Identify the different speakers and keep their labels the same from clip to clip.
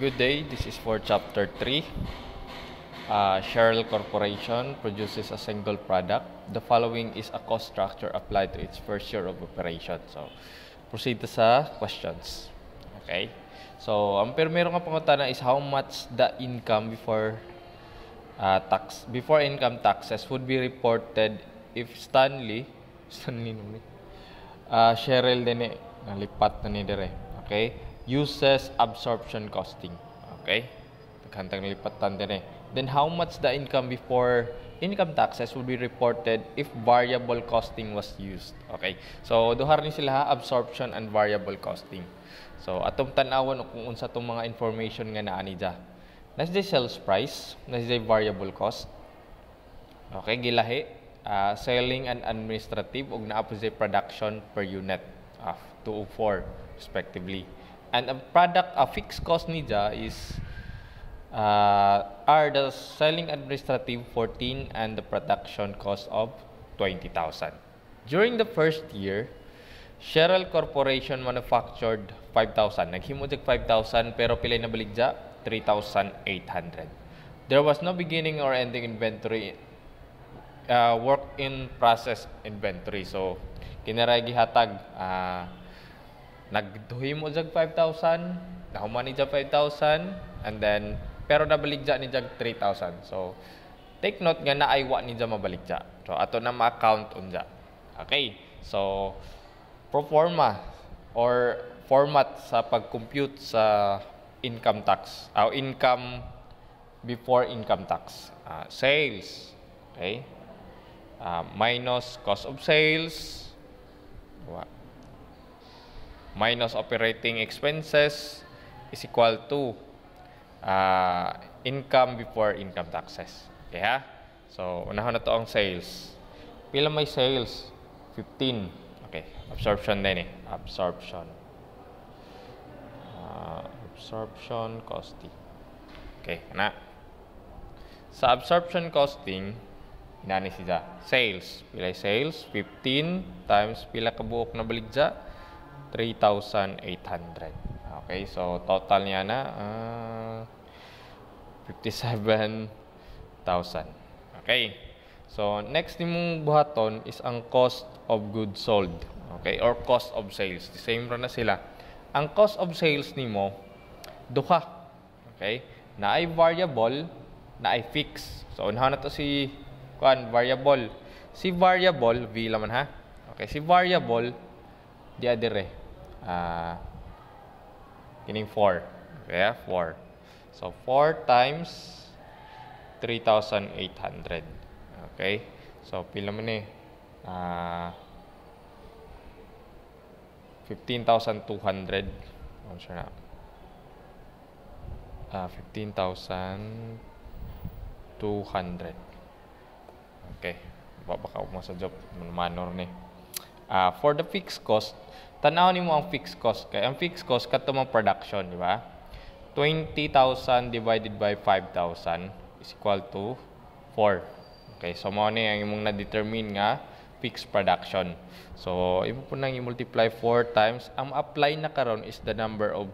Speaker 1: Good day. This is for chapter 3. Uh, Sheryl Corporation produces a single product. The following is a cost structure applied to its first year of operation. So, proceed to sa questions. Okay? So, ang meron kang pangutana is how much the income before uh, tax before income taxes would be reported if Stanley Stanley naman. Uh, Sheryl din eh. Nalipat na ni Dere. Okay? uses absorption costing. Okay? Kantang lipatan din eh. Then how much the income before income taxes will be reported if variable costing was used. Okay? So, duhar ni sila ha, absorption and variable costing. So, atong tanawan kung unsa tong mga information nga naa ni dya. Nas the sales price, nas the variable cost. Okay, gilahi. Uh, selling and administrative og ug naa production per unit ah, of 204 respectively. and a product a fixed cost NIDA is uh, are the selling administrative 14 and the production cost of 20,000. During the first year, Cheryl Corporation manufactured 5,000. Naghimo 5,000 pero pila nabaligya 3,800. There was no beginning or ending inventory uh, work in process inventory. So, kinaragi hatag uh, mo jag 5,000 nahuman ni jag 5,000 and then pero nabalik ja ni jag 3,000 so take note nga na naaywa ni jag mabalik ja so ato na ma-count unja okay so proforma or format sa pag-compute sa income tax or ah, income before income tax uh, sales okay uh, minus cost of sales minus operating expenses is equal to uh, income before income taxes. Okay So, unahon na to ang sales. Pila may sales? 15. Okay. Absorption din eh. Absorption. Uh, absorption costing. Okay. Na. Sa absorption costing, inani siya. Sales. Pila sales? 15 times pila kabuok na baligja? 3,800. Okay, so total niya na uh, ah, 57,000. Okay. So next nimong buhaton is ang cost of goods sold. Okay, or cost of sales. The same ra na sila. Ang cost of sales nimo duha. Okay? Na ay variable, na ay fixed. So unha na to si kuan variable. Si variable v laman ha. Okay, si variable di adire uh, kining 4. Okay, 4. So 4 times 3,800. Okay? So pila man ni uh, 15,200. I'm sure na. Uh, ah, 15,200. Okay. Baka baka mo sa job manor ni. Uh, for the fixed cost, Tanaw ni mo ang fixed cost kay ang fixed cost kadto mang production, di ba? 20,000 divided by 5,000 is equal to 4. Okay, so mo ni ang imong na-determine nga fixed production. So, imo po nang i-multiply 4 times. Ang apply na karon is the number of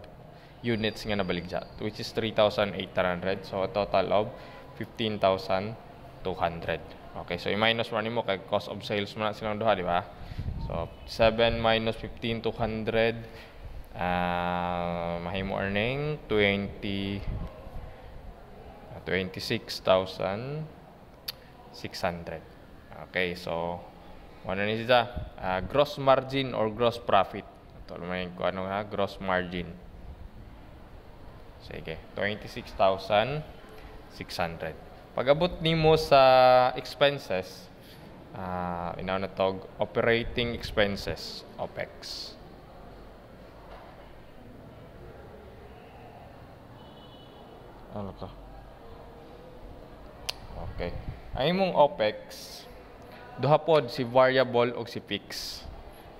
Speaker 1: units nga nabaligya, which is 3,800. So, a total of 15,200. Okay, so i-minus mo nimo kay cost of sales mo na silang duha, di ba? So, 7 minus 15, 200. Uh, mahimo earning, 20, 26,600. Okay, so, ano ni siya? Uh, ah, gross margin or gross profit. Ito naman kung ano ah, ha, gross margin. Sige, 26,600. Pag abot nimo sa expenses, uh, ah, inaon na tog, operating expenses, OPEX. Ano ka? Okay. ay imong OPEX, duha pod si variable o si fixed.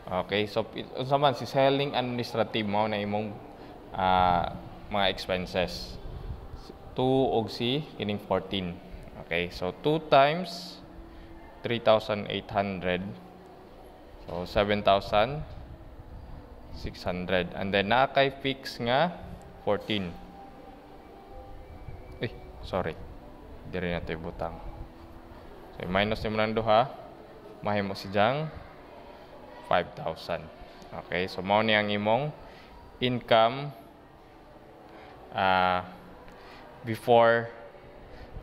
Speaker 1: Okay, so unsa man si selling administrative mao na imong uh, mga expenses. 2 og si kining 14. Okay, so 2 times 3,800. So, 7,600. And then, naa fix nga 14. Eh, sorry. Diri na ito butang. So, minus ni Munando ha. Mahimo si Jang. 5,000. Okay, so mao ni ang imong income uh, before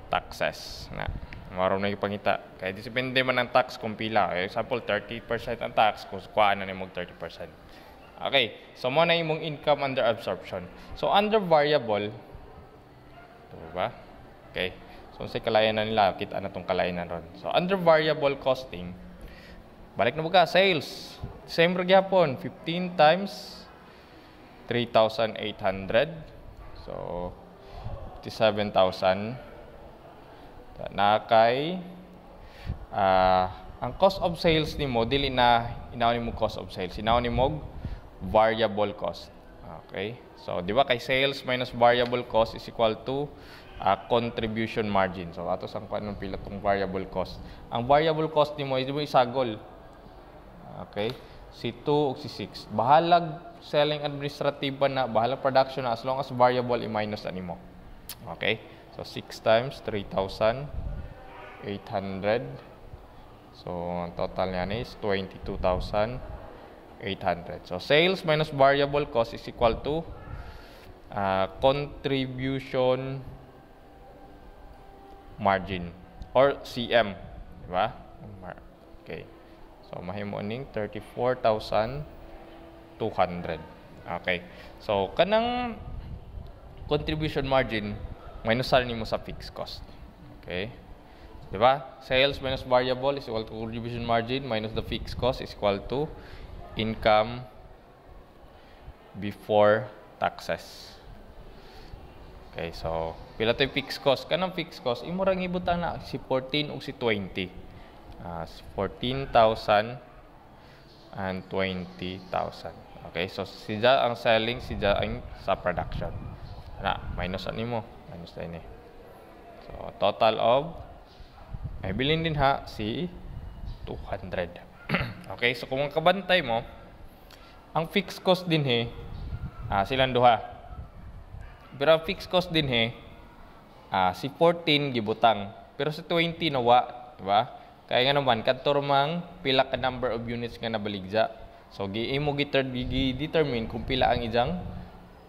Speaker 1: taxes. Na marunay pangita. Kaya depende man ang tax kung pila. Eh, example, 30% ang tax kung kuha na ni mong 30%. Okay, so mo na imong income under absorption. So under variable, ito ba? Okay. So sa kalayan nila, kita na tong kalayan ron. So under variable costing, balik na buka sales. Same ra gyapon, 15 times 3,800. So 57,000 na kay uh, ang cost of sales ni mo dili na ni mo cost of sales ni mo variable cost okay so di ba kay sales minus variable cost is equal to uh, contribution margin so ato sang kanong pila tong variable cost ang variable cost ni mo is mo isagol okay si 2 ug si 6 bahalag selling administrative na bahalag production na as long as variable i-minus animo okay So 6 times 3,800. So ang total niyan is 22,800. So sales minus variable cost is equal to uh, contribution margin or CM, di ba? Okay. So mahimo ning 34,200. Okay. So kanang contribution margin minus sarili mo sa fixed cost. Okay? Diba? Sales minus variable is equal to contribution margin minus the fixed cost is equal to income before taxes. Okay, so pila tay fixed cost kanang fixed cost imo ra gibutan na si 14 o si 20. Uh, 14,000 and 20,000. Okay, so si ang selling si ang sa production. Ana, minus ani mo. Minus tayo ni. So, total of, may bilhin din ha, si 200. okay, so kung ang kabantay mo, ang fixed cost din he, ah, silang duha. Pero ang fixed cost din he, ah, si 14 gibutang. Pero si 20 nawa, di ba? Kaya nga naman, mang pila ka number of units nga nabaligya. So, giimo gi-determine kung pila ang ijang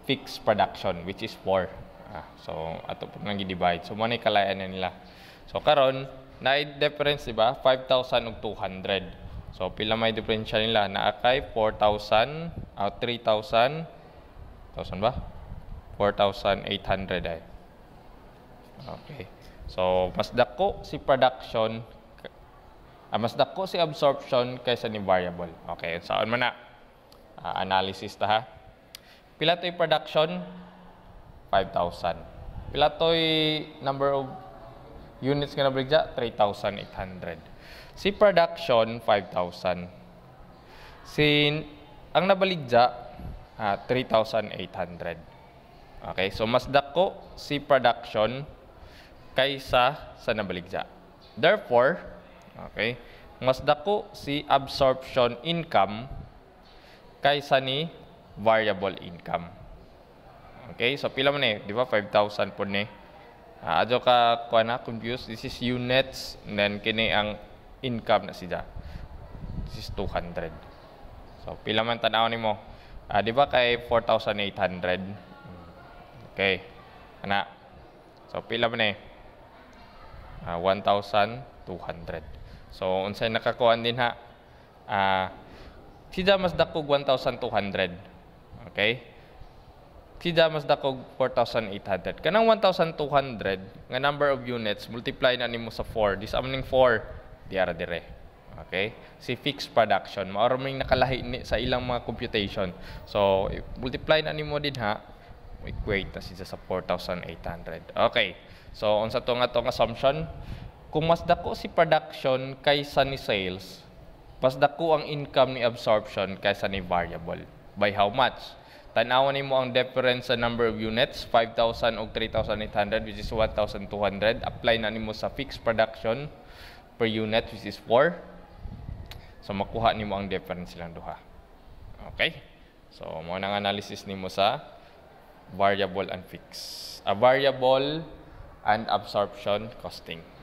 Speaker 1: fixed production which is 4. Ah, so ato po nang gi-divide So money kalayan na nila. So karon na difference di ba? 5,000 ug 200. So pila may diferensya nila? Naa kay 4,000 uh, 3,000 1,000 ba? 4,800 ay. Okay. So mas dako si production ah, mas dako si absorption kaysa ni variable. Okay, saon man na. Uh, analysis ta ha. Pila to'y production? 5,000. Pila to'y number of units nga nabrigya? 3,800. Si production, 5,000. Si ang nabaligya, uh, 3,800. Okay, so mas dako si production kaysa sa nabaligya. Therefore, okay, mas dako si absorption income kaysa ni variable income. Okay, so pila man ni, di ba 5,000 po ni. Uh, ah, adyo ka kuha na confused, this is units then kini ang income na siya. This is 200. So pila man tanaw nimo? Uh, ah, di ba kay 4,800. Okay. Ana. So pila man ni? Uh, ah, 1,200. So unsay nakakuha din ha? Uh, siya mas dakog 1,200 Okay? Si damas dakog 4,800. Kanang 1,200 nga number of units multiply na nimo sa 4. This amning 4 diara dire. Okay? Si fixed production maorming nakalahi ni sa ilang mga computation. So multiply na nimo din ha equate na siya sa 4,800. Okay. So unsa to nga tong assumption? Kung mas dako si production kaysa ni sales, mas dako ang income ni absorption kaysa ni variable. By how much? Tanawan nimo ang difference sa number of units, 5,000 og 3,800 which is 1,200. Apply na nimo sa fixed production per unit which is 4. So makuha nimo ang difference silang duha. Okay? So mo nang analysis nimo sa variable and fixed. A variable and absorption costing.